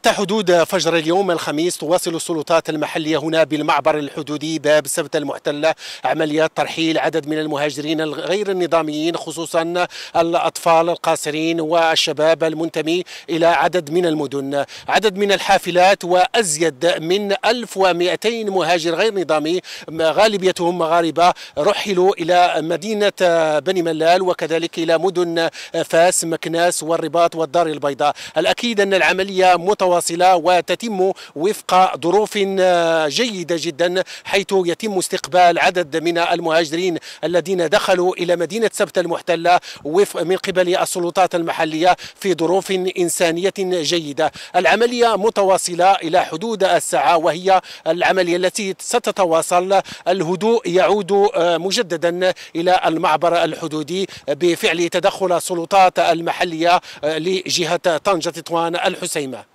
حتى حدود فجر اليوم الخميس تواصل السلطات المحلية هنا بالمعبر الحدودي باب سبتة المحتلة عمليات ترحيل عدد من المهاجرين الغير النظاميين خصوصا الأطفال القاصرين والشباب المنتمي إلى عدد من المدن عدد من الحافلات وأزيد من 1200 مهاجر غير نظامي غالبيتهم مغاربة رحلوا إلى مدينة بني ملال وكذلك إلى مدن فاس مكناس والرباط والدار البيضاء الأكيد أن العملية متواصلة متواصلة وتتم وفق ظروف آه، جيدة جدا حيث يتم استقبال عدد من المهاجرين الذين دخلوا إلى مدينة سبت المحتلة وفق من قبل السلطات المحلية في ظروف إنسانية جيدة العملية متواصلة إلى حدود الساعة وهي العملية التي ستتواصل الهدوء يعود آه، مجددا إلى المعبر الحدودي بفعل تدخل السلطات المحلية آه، لجهة طنجة تطوان الحسيمة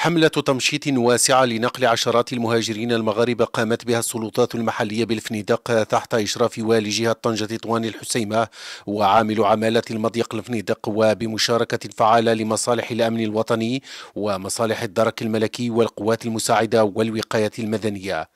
حملة تمشيط واسعة لنقل عشرات المهاجرين المغاربة قامت بها السلطات المحلية بالفنيدق تحت إشراف والي جهة طنجة طوان الحسيمة وعامل عمالة المضيق الفنيدق وبمشاركة فعالة لمصالح الأمن الوطني ومصالح الدرك الملكي والقوات المساعدة والوقاية المدنية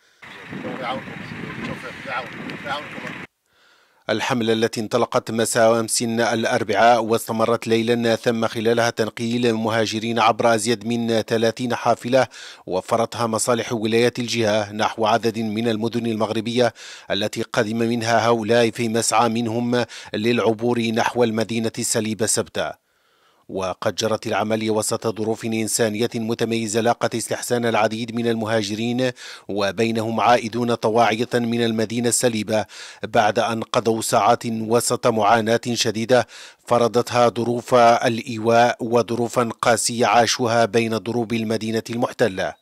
الحملة التي انطلقت مساء أمس الأربعاء واستمرت ليلا ثم خلالها تنقيل مهاجرين عبر أزيد من 30 حافلة وفرتها مصالح ولايات الجهة نحو عدد من المدن المغربية التي قدم منها هؤلاء في مسعى منهم للعبور نحو المدينة السليبة سبتة وقد جرت العملية وسط ظروف إنسانية متميزة لاقت استحسان العديد من المهاجرين وبينهم عائدون طواعية من المدينة السليبة بعد أن قضوا ساعات وسط معاناة شديدة فرضتها ظروف الإيواء وظروفا قاسية عاشوها بين ضروب المدينة المحتلة